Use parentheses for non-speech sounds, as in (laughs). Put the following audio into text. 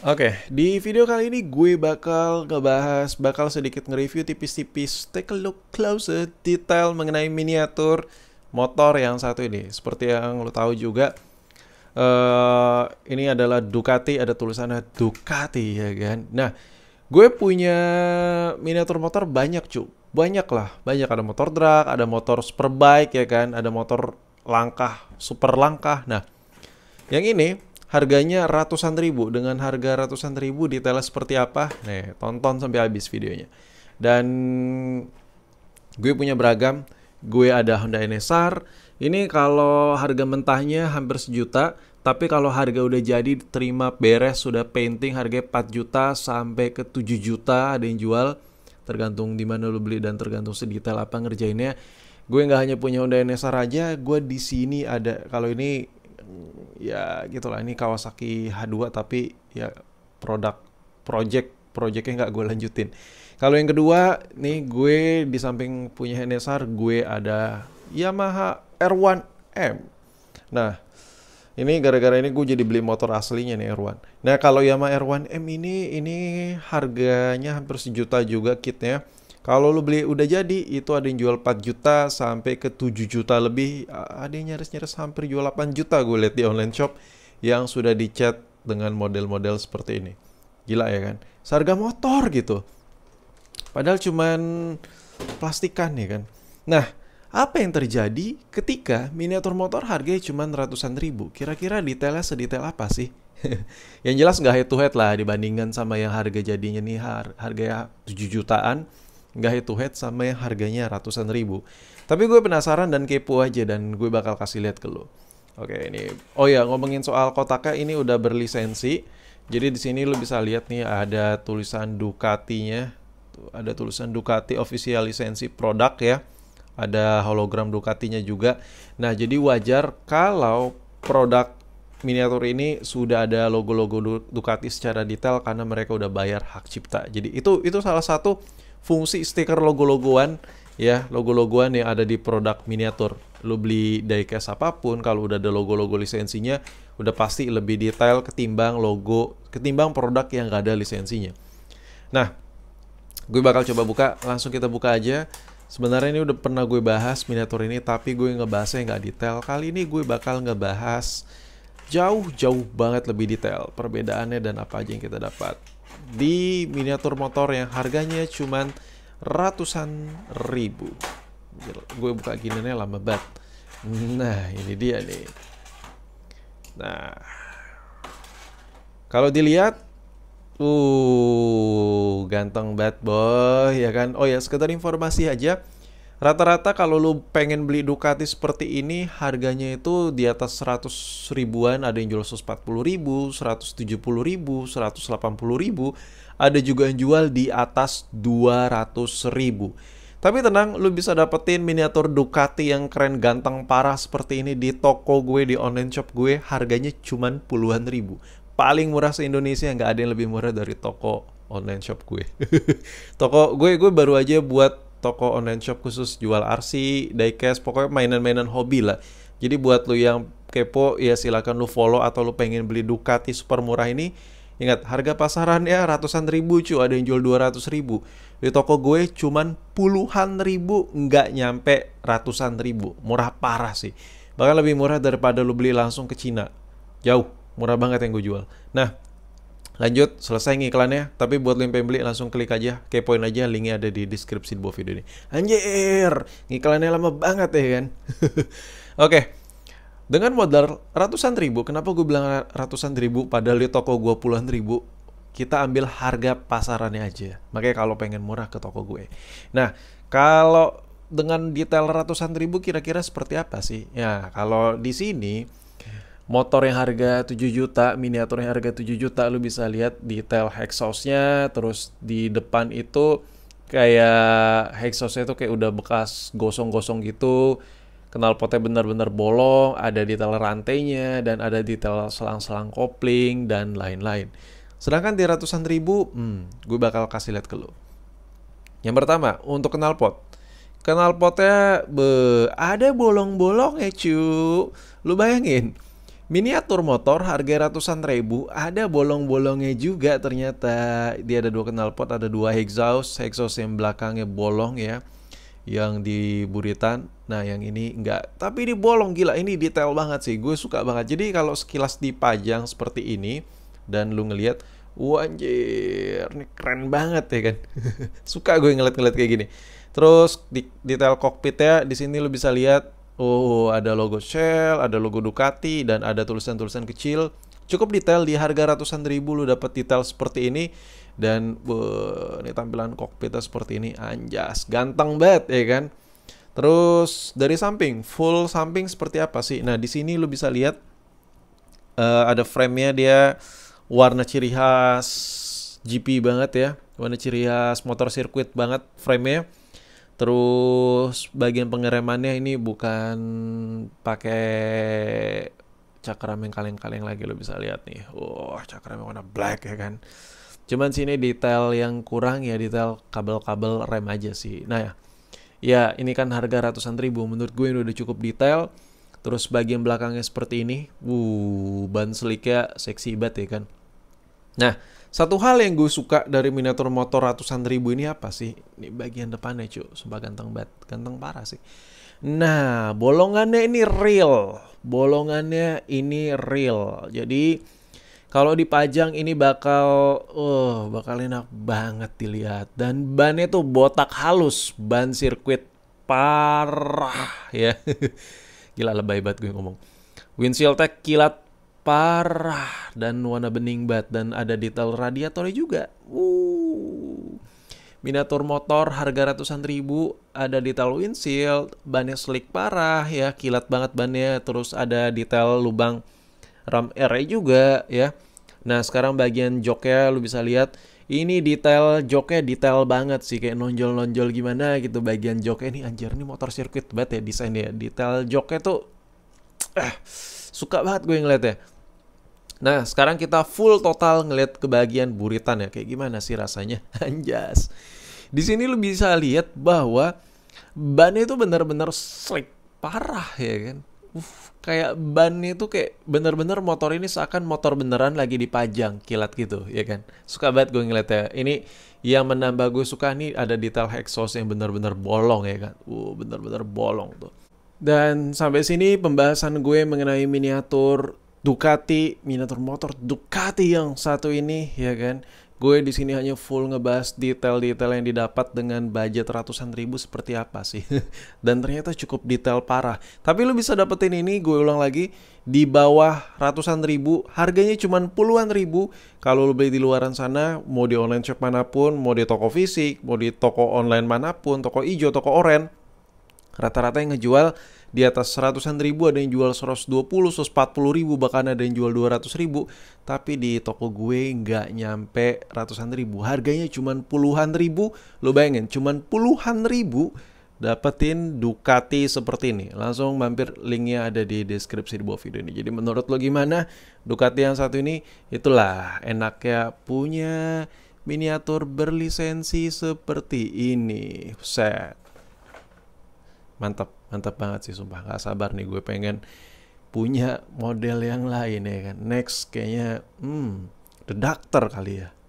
Oke, okay, di video kali ini gue bakal ngebahas, bakal sedikit nge-review tipis-tipis, take a look closer, detail mengenai miniatur motor yang satu ini. Seperti yang lo tahu juga, uh, ini adalah Ducati, ada tulisannya Ducati ya kan. Nah, gue punya miniatur motor banyak cu, banyak lah, banyak ada motor drag, ada motor superbike ya kan, ada motor langkah, super langkah. Nah, yang ini harganya ratusan ribu dengan harga ratusan ribu detailnya seperti apa nih tonton sampai habis videonya dan gue punya beragam gue ada Honda NSR ini kalau harga mentahnya hampir sejuta tapi kalau harga udah jadi terima beres sudah painting harga 4 juta sampai ke 7 juta ada yang jual tergantung di mana lo beli dan tergantung sedetail apa ngerjainnya gue nggak hanya punya Honda NSR aja, gue di sini ada kalau ini ya gitulah ini Kawasaki H2 tapi ya produk project projectnya nggak gue lanjutin. Kalau yang kedua, nih gue di samping punya NSR, gue ada Yamaha R1M. Nah, ini gara-gara ini gue jadi beli motor aslinya nih R1. Nah, kalau Yamaha R1M ini, ini harganya hampir sejuta juga kitnya. Kalau lo beli udah jadi, itu ada yang jual 4 juta sampai ke 7 juta lebih. Ada yang nyaris-nyaris hampir jual 8 juta gue lihat di online shop yang sudah dicat dengan model-model seperti ini. Gila ya kan? Seharga motor gitu. Padahal cuman plastikan ya kan. Nah, apa yang terjadi ketika miniatur motor harganya cuma ratusan ribu? Kira-kira detailnya sedetail apa sih? (laughs) yang jelas nggak head to head lah dibandingkan sama yang harga jadinya nih har harga 7 jutaan nggak head to head sama yang harganya ratusan ribu. Tapi gue penasaran dan kepo aja dan gue bakal kasih lihat ke lo. Oke ini, oh ya ngomongin soal kotaknya ini udah berlisensi. Jadi di sini lo bisa lihat nih ada tulisan Ducatinya, ada tulisan Ducati official lisensi produk ya. Ada hologram Ducatinya juga. Nah jadi wajar kalau produk miniatur ini sudah ada logo-logo Ducati secara detail karena mereka udah bayar hak cipta. Jadi itu itu salah satu fungsi stiker logo-logoan ya logo-logoan yang ada di produk miniatur lo beli diecast apapun kalau udah ada logo-logo lisensinya udah pasti lebih detail ketimbang logo ketimbang produk yang gak ada lisensinya nah gue bakal coba buka langsung kita buka aja sebenarnya ini udah pernah gue bahas miniatur ini tapi gue ngebahasnya nggak detail kali ini gue bakal ngebahas jauh-jauh banget lebih detail perbedaannya dan apa aja yang kita dapat di miniatur motor yang harganya cuman ratusan ribu. Gue buka giniannya lama banget. Nah, ini dia nih. Nah, kalau dilihat, uh, ganteng banget boy, ya kan? Oh ya, sekedar informasi aja Rata-rata kalau lu pengen beli Ducati seperti ini harganya itu di atas 100 ribuan, ada yang jual 140 ribu, 170 ribu, 180 ribu, ada juga yang jual di atas 200 ribu. Tapi tenang, lu bisa dapetin miniatur Ducati yang keren ganteng parah seperti ini di toko gue, di online shop gue, harganya cuma puluhan ribu. Paling murah se-Indonesia, nggak ada yang lebih murah dari toko online shop gue. (laughs) toko gue, gue baru aja buat toko online shop khusus jual RC, diecast, pokoknya mainan-mainan hobi lah. Jadi buat lu yang kepo, ya silahkan lu follow atau lu pengen beli Ducati super murah ini, Ingat, harga pasarannya ratusan ribu cu, ada yang jual 200 ribu. Di toko gue cuman puluhan ribu, nggak nyampe ratusan ribu. Murah parah sih. Bahkan lebih murah daripada lu beli langsung ke Cina. Jauh, murah banget yang gue jual. Nah, Lanjut, selesai ngiklannya. Tapi buat lo yang beli langsung klik aja, kepoin aja, linknya ada di deskripsi di bawah video ini. Anjir, ngiklannya lama banget ya kan. (laughs) Oke, dengan modal ratusan ribu, kenapa gue bilang ratusan ribu padahal di toko gue puluhan ribu, kita ambil harga pasarannya aja. Makanya kalau pengen murah ke toko gue. Nah, kalau dengan detail ratusan ribu kira-kira seperti apa sih? Ya, kalau di sini motor yang harga 7 juta, miniatur yang harga 7 juta, lu bisa lihat detail exhaustnya, terus di depan itu kayak exhaustnya itu kayak udah bekas gosong-gosong gitu, kenal potnya benar-benar bolong, ada detail rantainya, dan ada detail selang-selang kopling, dan lain-lain. Sedangkan di ratusan ribu, hmm, gue bakal kasih lihat ke lu. Yang pertama, untuk kenal knalpot. Knalpotnya be ada bolong-bolong ya cu. Lu bayangin, Miniatur motor harga ratusan ribu, ada bolong-bolongnya juga ternyata. Dia ada dua knalpot, ada dua exhaust, exhaust yang belakangnya bolong ya. Yang di buritan, nah yang ini enggak. Tapi ini bolong gila, ini detail banget sih, gue suka banget. Jadi kalau sekilas dipajang seperti ini, dan lu ngelihat, wah anjir, ini keren banget ya kan. (laughs) suka gue ngeliat-ngeliat kayak gini. Terus di, detail kokpitnya di sini lu bisa lihat Oh, ada logo Shell, ada logo Ducati, dan ada tulisan-tulisan kecil. Cukup detail di harga ratusan ribu lu dapat detail seperti ini dan uh, ini tampilan kokpitnya seperti ini anjas, ganteng banget ya kan. Terus dari samping, full samping seperti apa sih? Nah, di sini lu bisa lihat uh, ada frame-nya dia warna ciri khas GP banget ya. Warna ciri khas motor sirkuit banget frame-nya. Terus bagian pengeremannya ini bukan pakai cakram yang kaleng-kaleng lagi lo bisa lihat nih. Wah, oh, cakram yang warna black ya kan. Cuman sini detail yang kurang ya detail kabel-kabel rem aja sih. Nah ya, ya ini kan harga ratusan ribu. Menurut gue ini udah cukup detail. Terus bagian belakangnya seperti ini. Wuh, ban seliknya seksi banget ya kan. Nah, satu hal yang gue suka dari miniatur motor ratusan ribu ini apa sih? Ini bagian depannya cuy, sumpah ganteng banget, ganteng parah sih. Nah, bolongannya ini real, bolongannya ini real. Jadi kalau dipajang ini bakal uh bakal enak banget dilihat dan bannya tuh botak halus ban sirkuit parah ya (laughs) gila lebay banget gue ngomong windshield tech kilat parah dan warna bening banget dan ada detail radiatornya juga. Wuh. Miniatur motor harga ratusan ribu, ada detail windshield, bannya slick parah ya, kilat banget bannya, terus ada detail lubang ram R juga ya. Nah, sekarang bagian joknya lu bisa lihat ini detail joknya detail banget sih kayak nonjol-nonjol gimana gitu bagian joknya ini anjir ini motor sirkuit banget ya desainnya detail joknya tuh eh, suka banget gue ngeliatnya. Nah, sekarang kita full total ngeliat kebahagiaan buritan ya. Kayak gimana sih rasanya? (laughs) Anjas. Di sini lu bisa lihat bahwa bannya itu benar-benar slick parah ya kan. Uh, kayak bannya itu kayak benar-benar motor ini seakan motor beneran lagi dipajang kilat gitu ya kan. Suka banget gue ngeliat ya Ini yang menambah gue suka nih ada detail exhaust yang benar-benar bolong ya kan. Uh, benar-benar bolong tuh. Dan sampai sini pembahasan gue mengenai miniatur Ducati, miniatur motor Ducati yang satu ini, ya kan? Gue di sini hanya full ngebahas detail-detail yang didapat dengan budget ratusan ribu seperti apa sih. (laughs) Dan ternyata cukup detail parah. Tapi lu bisa dapetin ini, gue ulang lagi, di bawah ratusan ribu, harganya cuma puluhan ribu. Kalau lu beli di luaran sana, mau di online shop manapun, mau di toko fisik, mau di toko online manapun, toko hijau, toko oranye, Rata-rata yang ngejual di atas seratusan ribu, ada yang jual seratus dua 120, 140 ribu, bahkan ada yang jual dua ratus ribu. Tapi di toko gue nggak nyampe ratusan ribu. Harganya cuma puluhan ribu. Lo bayangin, cuma puluhan ribu dapetin Ducati seperti ini. Langsung mampir linknya ada di deskripsi di bawah video ini. Jadi menurut lo gimana Ducati yang satu ini? Itulah enaknya punya miniatur berlisensi seperti ini. Set mantap mantap banget sih sumpah nggak sabar nih gue pengen punya model yang lain ya kan next kayaknya hmm the doctor kali ya